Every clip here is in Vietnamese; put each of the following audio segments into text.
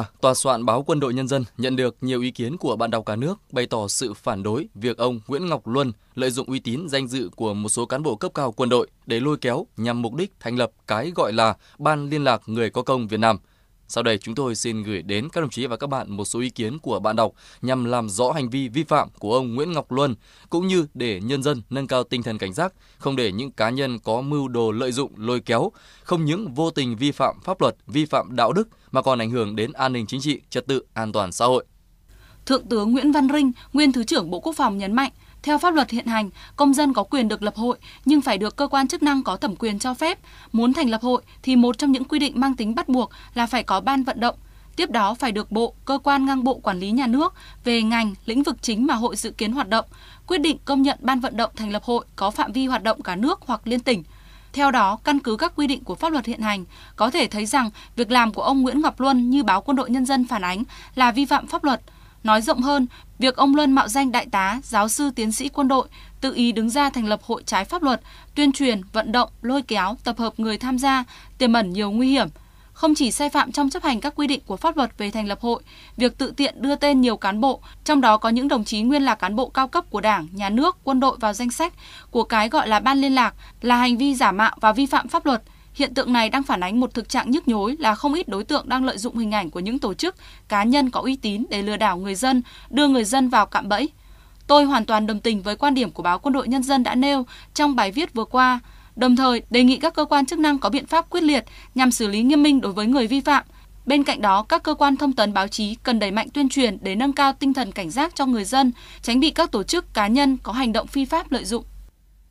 À, tòa soạn báo Quân đội Nhân dân nhận được nhiều ý kiến của bạn đọc cả nước bày tỏ sự phản đối việc ông Nguyễn Ngọc Luân lợi dụng uy tín danh dự của một số cán bộ cấp cao quân đội để lôi kéo nhằm mục đích thành lập cái gọi là Ban Liên lạc Người Có Công Việt Nam. Sau đây chúng tôi xin gửi đến các đồng chí và các bạn một số ý kiến của bạn đọc nhằm làm rõ hành vi vi phạm của ông Nguyễn Ngọc Luân cũng như để nhân dân nâng cao tinh thần cảnh giác, không để những cá nhân có mưu đồ lợi dụng lôi kéo không những vô tình vi phạm pháp luật, vi phạm đạo đức mà còn ảnh hưởng đến an ninh chính trị, trật tự, an toàn xã hội. Thượng tướng Nguyễn Văn Rinh, nguyên Thứ trưởng Bộ Quốc phòng nhấn mạnh, theo pháp luật hiện hành, công dân có quyền được lập hội nhưng phải được cơ quan chức năng có thẩm quyền cho phép. Muốn thành lập hội thì một trong những quy định mang tính bắt buộc là phải có ban vận động. Tiếp đó phải được bộ, cơ quan ngang bộ quản lý nhà nước về ngành, lĩnh vực chính mà hội dự kiến hoạt động, quyết định công nhận ban vận động thành lập hội có phạm vi hoạt động cả nước hoặc liên tỉnh – theo đó, căn cứ các quy định của pháp luật hiện hành, có thể thấy rằng việc làm của ông Nguyễn Ngọc Luân như báo Quân đội Nhân dân phản ánh là vi phạm pháp luật. Nói rộng hơn, việc ông Luân mạo danh đại tá, giáo sư tiến sĩ quân đội, tự ý đứng ra thành lập hội trái pháp luật, tuyên truyền, vận động, lôi kéo, tập hợp người tham gia, tiềm ẩn nhiều nguy hiểm – không chỉ sai phạm trong chấp hành các quy định của pháp luật về thành lập hội, việc tự tiện đưa tên nhiều cán bộ, trong đó có những đồng chí nguyên là cán bộ cao cấp của Đảng, Nhà nước, quân đội vào danh sách của cái gọi là ban liên lạc là hành vi giả mạo và vi phạm pháp luật. Hiện tượng này đang phản ánh một thực trạng nhức nhối là không ít đối tượng đang lợi dụng hình ảnh của những tổ chức, cá nhân có uy tín để lừa đảo người dân, đưa người dân vào cạm bẫy. Tôi hoàn toàn đồng tình với quan điểm của báo Quân đội Nhân dân đã nêu trong bài viết vừa qua đồng thời đề nghị các cơ quan chức năng có biện pháp quyết liệt nhằm xử lý nghiêm minh đối với người vi phạm. Bên cạnh đó, các cơ quan thông tấn báo chí cần đẩy mạnh tuyên truyền để nâng cao tinh thần cảnh giác cho người dân, tránh bị các tổ chức cá nhân có hành động phi pháp lợi dụng.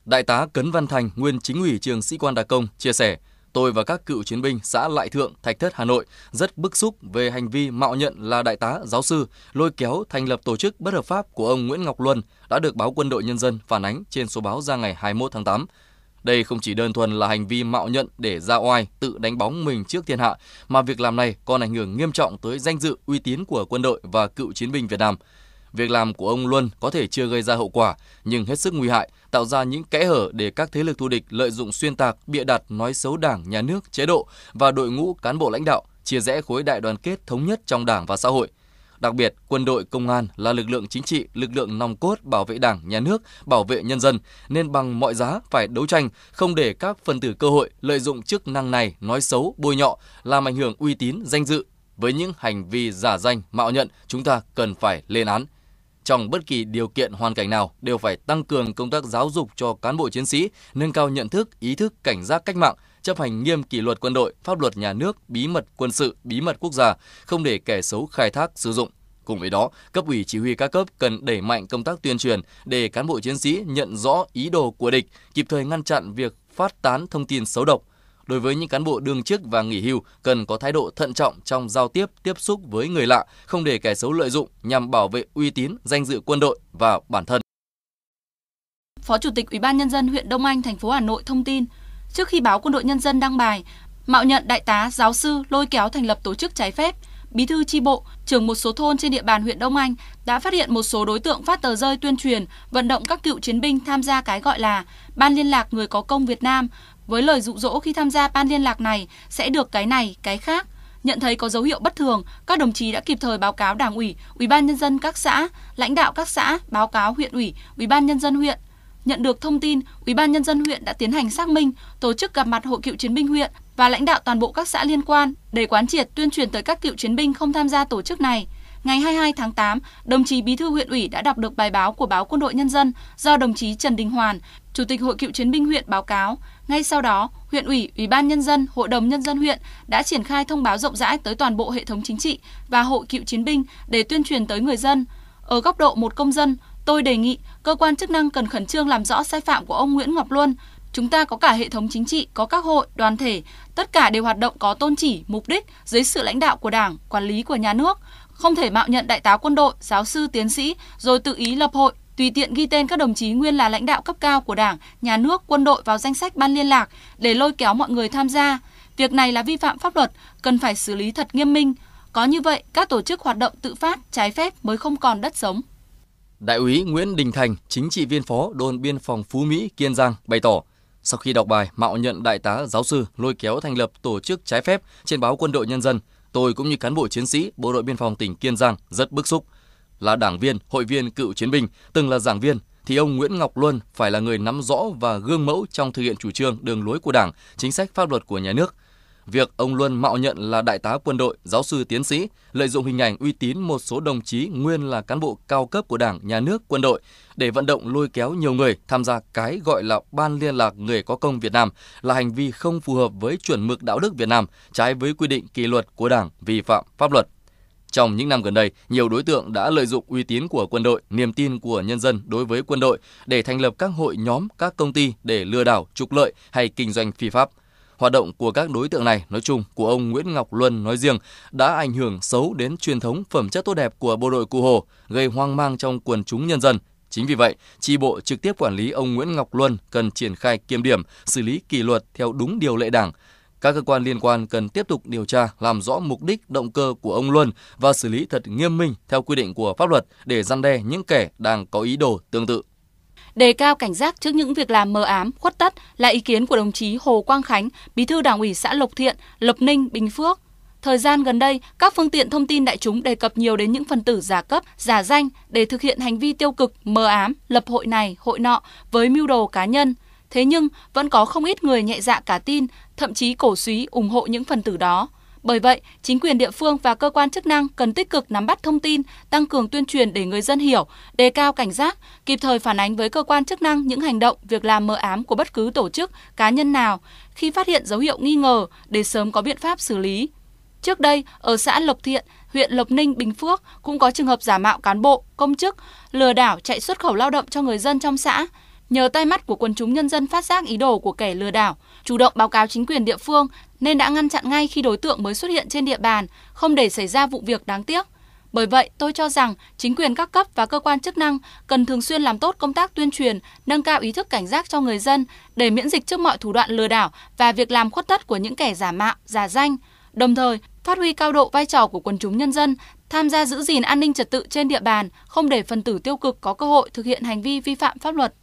Đại tá Cấn Văn Thành, nguyên chính ủy trường sĩ quan đặc công, chia sẻ, tôi và các cựu chiến binh xã Lại Thượng, Thạch Thất, Hà Nội rất bức xúc về hành vi mạo nhận là đại tá, giáo sư, lôi kéo thành lập tổ chức bất hợp pháp của ông Nguyễn Ngọc Luân đã được báo Quân đội Nhân dân phản ánh trên số báo ra ngày 21 tháng 8. Đây không chỉ đơn thuần là hành vi mạo nhận để ra oai, tự đánh bóng mình trước thiên hạ, mà việc làm này còn ảnh hưởng nghiêm trọng tới danh dự, uy tín của quân đội và cựu chiến binh Việt Nam. Việc làm của ông Luân có thể chưa gây ra hậu quả, nhưng hết sức nguy hại, tạo ra những kẽ hở để các thế lực thù địch lợi dụng xuyên tạc, bịa đặt, nói xấu đảng, nhà nước, chế độ và đội ngũ cán bộ lãnh đạo, chia rẽ khối đại đoàn kết thống nhất trong đảng và xã hội – Đặc biệt, quân đội công an là lực lượng chính trị, lực lượng nòng cốt bảo vệ Đảng, nhà nước, bảo vệ nhân dân nên bằng mọi giá phải đấu tranh, không để các phần tử cơ hội lợi dụng chức năng này nói xấu, bôi nhọ, làm ảnh hưởng uy tín, danh dự. Với những hành vi giả danh, mạo nhận, chúng ta cần phải lên án, trong bất kỳ điều kiện hoàn cảnh nào đều phải tăng cường công tác giáo dục cho cán bộ chiến sĩ, nâng cao nhận thức, ý thức cảnh giác cách mạng, chấp hành nghiêm kỷ luật quân đội, pháp luật nhà nước, bí mật quân sự, bí mật quốc gia, không để kẻ xấu khai thác sử dụng. Cùng với đó, cấp ủy chỉ huy các cấp cần đẩy mạnh công tác tuyên truyền để cán bộ chiến sĩ nhận rõ ý đồ của địch, kịp thời ngăn chặn việc phát tán thông tin xấu độc. Đối với những cán bộ đương chức và nghỉ hưu, cần có thái độ thận trọng trong giao tiếp, tiếp xúc với người lạ, không để kẻ xấu lợi dụng nhằm bảo vệ uy tín, danh dự quân đội và bản thân. Phó Chủ tịch Ủy ban nhân dân huyện Đông Anh thành phố Hà Nội thông tin, Trước khi báo Quân đội Nhân dân đăng bài, mạo nhận đại tá, giáo sư lôi kéo thành lập tổ chức trái phép, bí thư chi bộ, trưởng một số thôn trên địa bàn huyện Đông Anh đã phát hiện một số đối tượng phát tờ rơi tuyên truyền, vận động các cựu chiến binh tham gia cái gọi là Ban liên lạc người có công Việt Nam với lời dụ dỗ khi tham gia ban liên lạc này sẽ được cái này, cái khác. Nhận thấy có dấu hiệu bất thường, các đồng chí đã kịp thời báo cáo Đảng ủy, Ủy ban nhân dân các xã, lãnh đạo các xã, báo cáo huyện ủy, Ủy ban nhân dân huyện Nhận được thông tin, Ủy ban nhân dân huyện đã tiến hành xác minh, tổ chức gặp mặt hội cựu chiến binh huyện và lãnh đạo toàn bộ các xã liên quan để quán triệt tuyên truyền tới các cựu chiến binh không tham gia tổ chức này. Ngày 22 tháng 8, đồng chí Bí thư huyện ủy đã đọc được bài báo của báo Quân đội Nhân dân do đồng chí Trần Đình Hoàn, Chủ tịch Hội cựu chiến binh huyện báo cáo. Ngay sau đó, huyện ủy, ủy ban nhân dân, hội đồng nhân dân huyện đã triển khai thông báo rộng rãi tới toàn bộ hệ thống chính trị và hội cựu chiến binh để tuyên truyền tới người dân. Ở góc độ một công dân, Tôi đề nghị cơ quan chức năng cần khẩn trương làm rõ sai phạm của ông Nguyễn Ngọc Luân. Chúng ta có cả hệ thống chính trị, có các hội, đoàn thể, tất cả đều hoạt động có tôn chỉ, mục đích dưới sự lãnh đạo của Đảng, quản lý của nhà nước, không thể mạo nhận đại tá quân đội, giáo sư, tiến sĩ rồi tự ý lập hội, tùy tiện ghi tên các đồng chí nguyên là lãnh đạo cấp cao của Đảng, nhà nước, quân đội vào danh sách ban liên lạc để lôi kéo mọi người tham gia. Việc này là vi phạm pháp luật, cần phải xử lý thật nghiêm minh. Có như vậy, các tổ chức hoạt động tự phát, trái phép mới không còn đất sống. Đại úy Nguyễn Đình Thành, chính trị viên phó đồn biên phòng Phú Mỹ, Kiên Giang bày tỏ, sau khi đọc bài mạo nhận đại tá giáo sư lôi kéo thành lập tổ chức trái phép trên báo Quân đội Nhân dân, tôi cũng như cán bộ chiến sĩ Bộ đội Biên phòng tỉnh Kiên Giang rất bức xúc. Là đảng viên, hội viên cựu chiến binh, từng là giảng viên, thì ông Nguyễn Ngọc Luân phải là người nắm rõ và gương mẫu trong thực hiện chủ trương đường lối của Đảng, chính sách pháp luật của nhà nước – việc ông Luân mạo nhận là đại tá quân đội, giáo sư tiến sĩ, lợi dụng hình ảnh uy tín một số đồng chí nguyên là cán bộ cao cấp của Đảng, Nhà nước, quân đội để vận động lôi kéo nhiều người tham gia cái gọi là Ban Liên lạc Người có công Việt Nam là hành vi không phù hợp với chuẩn mực đạo đức Việt Nam, trái với quy định kỷ luật của Đảng, vi phạm pháp luật. Trong những năm gần đây, nhiều đối tượng đã lợi dụng uy tín của quân đội, niềm tin của nhân dân đối với quân đội để thành lập các hội nhóm, các công ty để lừa đảo, trục lợi hay kinh doanh phi pháp – Hoạt động của các đối tượng này nói chung, của ông Nguyễn Ngọc Luân nói riêng đã ảnh hưởng xấu đến truyền thống phẩm chất tốt đẹp của bộ đội Cụ Hồ, gây hoang mang trong quần chúng nhân dân. Chính vì vậy, tri bộ trực tiếp quản lý ông Nguyễn Ngọc Luân cần triển khai kiểm điểm, xử lý kỷ luật theo đúng điều lệ Đảng, các cơ quan liên quan cần tiếp tục điều tra, làm rõ mục đích, động cơ của ông Luân và xử lý thật nghiêm minh theo quy định của pháp luật để gian đe những kẻ đang có ý đồ tương tự đề cao cảnh giác trước những việc làm mờ ám, khuất tất là ý kiến của đồng chí Hồ Quang Khánh, Bí thư Đảng ủy xã Lộc Thiện, Lộc Ninh, Bình Phước. Thời gian gần đây, các phương tiện thông tin đại chúng đề cập nhiều đến những phần tử giả cấp, giả danh để thực hiện hành vi tiêu cực, mờ ám, lập hội này, hội nọ với mưu đồ cá nhân. Thế nhưng, vẫn có không ít người nhẹ dạ cả tin, thậm chí cổ suý ủng hộ những phần tử đó. Bởi vậy, chính quyền địa phương và cơ quan chức năng cần tích cực nắm bắt thông tin, tăng cường tuyên truyền để người dân hiểu, đề cao cảnh giác, kịp thời phản ánh với cơ quan chức năng những hành động, việc làm mờ ám của bất cứ tổ chức, cá nhân nào khi phát hiện dấu hiệu nghi ngờ để sớm có biện pháp xử lý. Trước đây, ở xã Lộc Thiện, huyện Lộc Ninh, Bình Phước cũng có trường hợp giả mạo cán bộ, công chức, lừa đảo chạy xuất khẩu lao động cho người dân trong xã. Nhờ tay mắt của quần chúng nhân dân phát giác ý đồ của kẻ lừa đảo, chủ động báo cáo chính quyền địa phương nên đã ngăn chặn ngay khi đối tượng mới xuất hiện trên địa bàn, không để xảy ra vụ việc đáng tiếc. Bởi vậy, tôi cho rằng chính quyền các cấp và cơ quan chức năng cần thường xuyên làm tốt công tác tuyên truyền, nâng cao ý thức cảnh giác cho người dân để miễn dịch trước mọi thủ đoạn lừa đảo và việc làm khuất tất của những kẻ giả mạo, giả danh. Đồng thời, phát huy cao độ vai trò của quần chúng nhân dân tham gia giữ gìn an ninh trật tự trên địa bàn, không để phần tử tiêu cực có cơ hội thực hiện hành vi vi phạm pháp luật.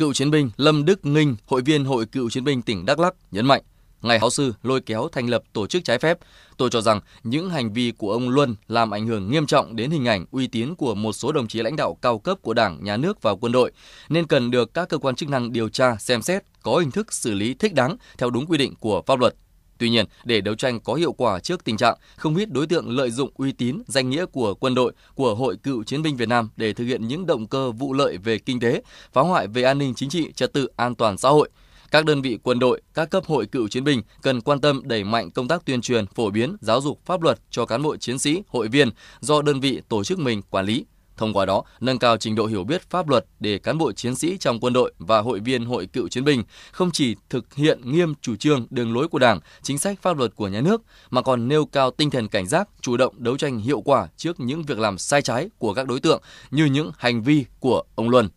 Cựu chiến binh Lâm Đức Nghinh, hội viên Hội Cựu chiến binh tỉnh Đắk Lắk nhấn mạnh, ngày háo sư lôi kéo thành lập tổ chức trái phép. Tôi cho rằng những hành vi của ông Luân làm ảnh hưởng nghiêm trọng đến hình ảnh uy tín của một số đồng chí lãnh đạo cao cấp của Đảng, nhà nước và quân đội nên cần được các cơ quan chức năng điều tra xem xét có hình thức xử lý thích đáng theo đúng quy định của pháp luật Tuy nhiên, để đấu tranh có hiệu quả trước tình trạng không ít đối tượng lợi dụng uy tín, danh nghĩa của quân đội, của Hội Cựu chiến binh Việt Nam để thực hiện những động cơ vụ lợi về kinh tế, phá hoại về an ninh chính trị, trật tự an toàn xã hội. Các đơn vị quân đội, các cấp hội cựu chiến binh cần quan tâm đẩy mạnh công tác tuyên truyền, phổ biến, giáo dục pháp luật cho cán bộ chiến sĩ, hội viên do đơn vị tổ chức mình quản lý. Thông qua đó, nâng cao trình độ hiểu biết pháp luật để cán bộ chiến sĩ trong quân đội và hội viên hội cựu chiến binh không chỉ thực hiện nghiêm chủ trương đường lối của Đảng, chính sách pháp luật của nhà nước mà còn nêu cao tinh thần cảnh giác, chủ động đấu tranh hiệu quả trước những việc làm sai trái của các đối tượng như những hành vi của ông Luân.